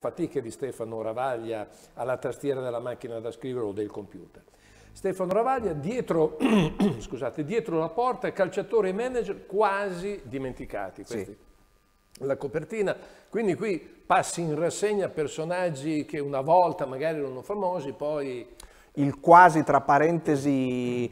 fatiche di Stefano Ravaglia alla tastiera della macchina da scrivere o del computer. Stefano Ravaglia dietro, scusate, dietro la porta, calciatore e manager quasi dimenticati. Questi. Sì. La copertina, quindi qui passi in rassegna personaggi che una volta magari erano famosi, poi... Il quasi, tra parentesi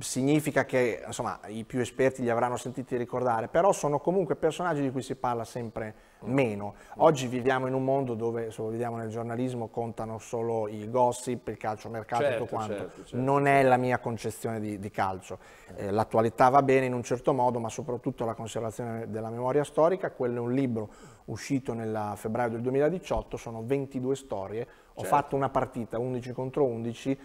significa che insomma, i più esperti li avranno sentiti ricordare, però sono comunque personaggi di cui si parla sempre meno. Oggi viviamo in un mondo dove, se lo vediamo nel giornalismo, contano solo i gossip, il calcio mercato certo, e tutto certo, quanto. Certo, certo. Non è la mia concezione di, di calcio. Eh, l'attualità va bene in un certo modo, ma soprattutto la conservazione della memoria storica, quello è un libro uscito nel febbraio del 2018, sono 22 storie, ho certo. fatto una partita 11 contro 11,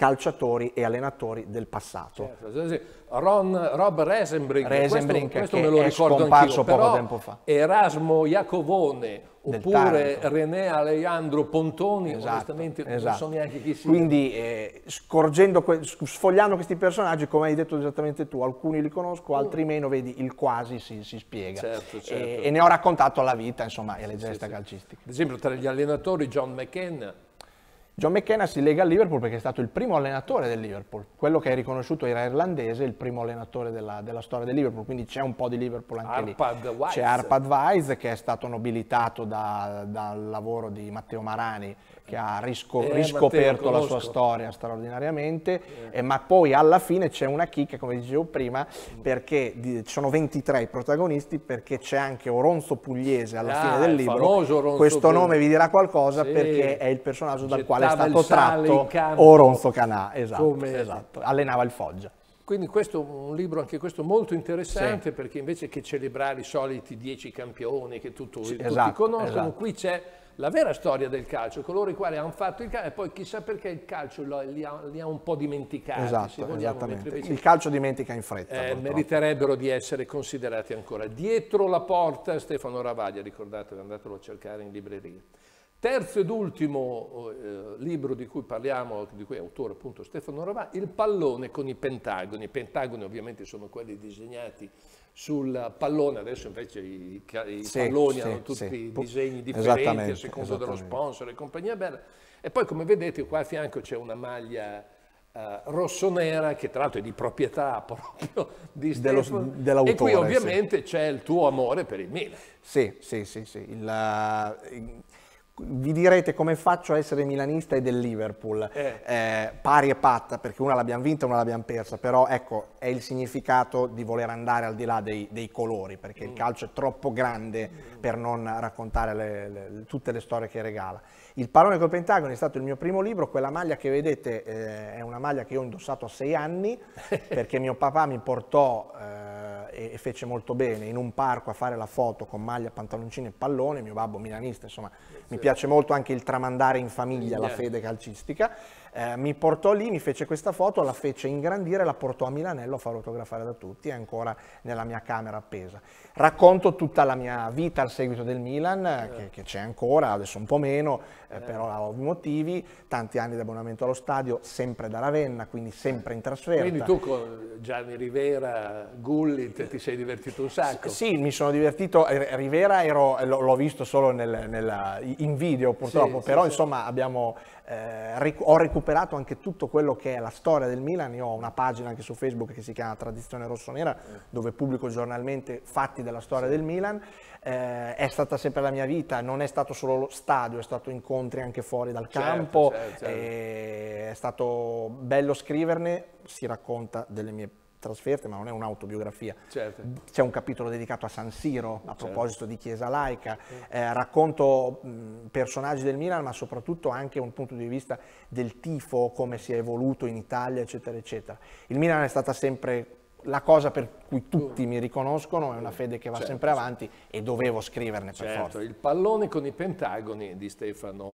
calciatori e allenatori del passato. Certo. Ron, Rob Resenbrink, Resenbrink questo, questo me lo ricordo anch'io, poco tempo fa. Erasmo Iacovone oppure René Alejandro Pontoni, esattamente, esatto. non esatto. so neanche chi sia. Quindi eh, que- sfogliando questi personaggi, come hai detto esattamente tu, alcuni li conosco, altri mm. meno, vedi il quasi si, si spiega. Certo, certo. E, e, ne ho raccontato la vita, insomma, e alle sì, gesta sì, calcistiche. Ad esempio tra gli allenatori John McKenna, John McKenna si lega al Liverpool perché è stato il primo allenatore del Liverpool, quello che è riconosciuto era irlandese, il primo allenatore della, della storia del Liverpool, quindi c'è un po' di Liverpool anche Arpad lì. Weiss. C'è Arpad Weiss che è stato nobilitato da, dal lavoro di Matteo Marani che ha risco, eh, riscoperto Matteo, la sua storia straordinariamente, eh. Eh, ma poi alla fine c'è una chicca, come dicevo prima, perché di, sono 23 i protagonisti, perché c'è anche Oronzo Pugliese alla ah, fine del libro, questo Pugliese. nome vi dirà qualcosa sì. perché è il personaggio dal Gettato. quale stato tratto campo, o Ronzo Canà, esatto, come... Esatto. esatto, allenava il Foggia. Quindi questo è un libro anche questo molto interessante sì. perché invece che celebrare i soliti dieci campioni che tutto, sì, tutti esatto, conoscono, esatto. qui c'è la vera storia del calcio, coloro i quali hanno fatto il calcio e poi chissà perché il calcio li, ha, li, ha, un po' dimenticati. Esatto, vogliamo, invece, il calcio dimentica in fretta. Eh, meriterebbero di essere considerati ancora. Dietro la porta Stefano Ravaglia, ricordatevi, andatelo a cercare in libreria. Terzo ed ultimo eh, libro di cui parliamo, di cui è autore appunto Stefano Rovà, Il pallone con i pentagoni. I pentagoni ovviamente sono quelli disegnati sul pallone, adesso invece i, i sì, palloni sì, hanno tutti sì. disegni differenti a seconda dello sponsor e compagnia bella. E poi come vedete qua a fianco c'è una maglia eh, rossonera che tra l'altro è di proprietà proprio di Dello, dell'autore. E qui ovviamente c'è il tuo amore per il Milan. Sì, sì, sì, sì. Il, eh, vi direte come faccio a essere milanista e del Liverpool, eh. Eh, pari e patta, perché una l'abbiamo vinta e una l'abbiamo persa, però ecco, è il significato di voler andare al di là dei, dei colori, perché mm. il calcio è troppo grande mm. per non raccontare le, le, tutte le storie che regala. Il pallone col Pentagono è stato il mio primo libro, quella maglia che vedete eh, è una maglia che io ho indossato a sei anni, perché mio papà mi portò eh, e, e, fece molto bene in un parco a fare la foto con maglia, pantaloncini e pallone, mio babbo milanista, insomma sì. mi piace molto anche il tramandare in famiglia sì. la fede calcistica, eh, mi portò lì, mi fece questa foto, la fece ingrandire, la portò a Milanello a far autografare da tutti, è ancora nella mia camera appesa. Racconto tutta la mia vita al seguito del Milan, eh. che c'è ancora, adesso un po' meno, eh. eh. però ovvi motivi, tanti anni di abbonamento allo stadio, sempre da Ravenna, quindi sempre in trasferta. Quindi tu con Gianni Rivera, Gullit, ti sei divertito un sacco. S sì, mi sono divertito. Eh, Rivera eh, l'ho visto solo nel, nella, in video purtroppo, sì, però sì, insomma abbiamo, eh, ric ho recuperato anche tutto quello che è la storia del Milan. Io ho una pagina anche su Facebook che si chiama Tradizione Rossonera, eh. dove pubblico giornalmente fatti della storia del Milan. Eh, è stata sempre la mia vita, non è stato solo lo stadio, è stato incontri anche fuori dal certo, campo. Certo, certo. È stato bello scriverne, si racconta delle mie trasferte, ma non è un'autobiografia. Certo. C'è un capitolo dedicato a San Siro, a certo. proposito di Chiesa laica, eh, racconto mh, personaggi del Milan, ma soprattutto anche un punto di vista del tifo, come si è evoluto in Italia, eccetera, eccetera. Il Milan è stata sempre la cosa per cui tutti mi riconoscono, è una fede che va certo. sempre avanti e dovevo scriverne per certo, forza. Il pallone con i pentagoni di Stefano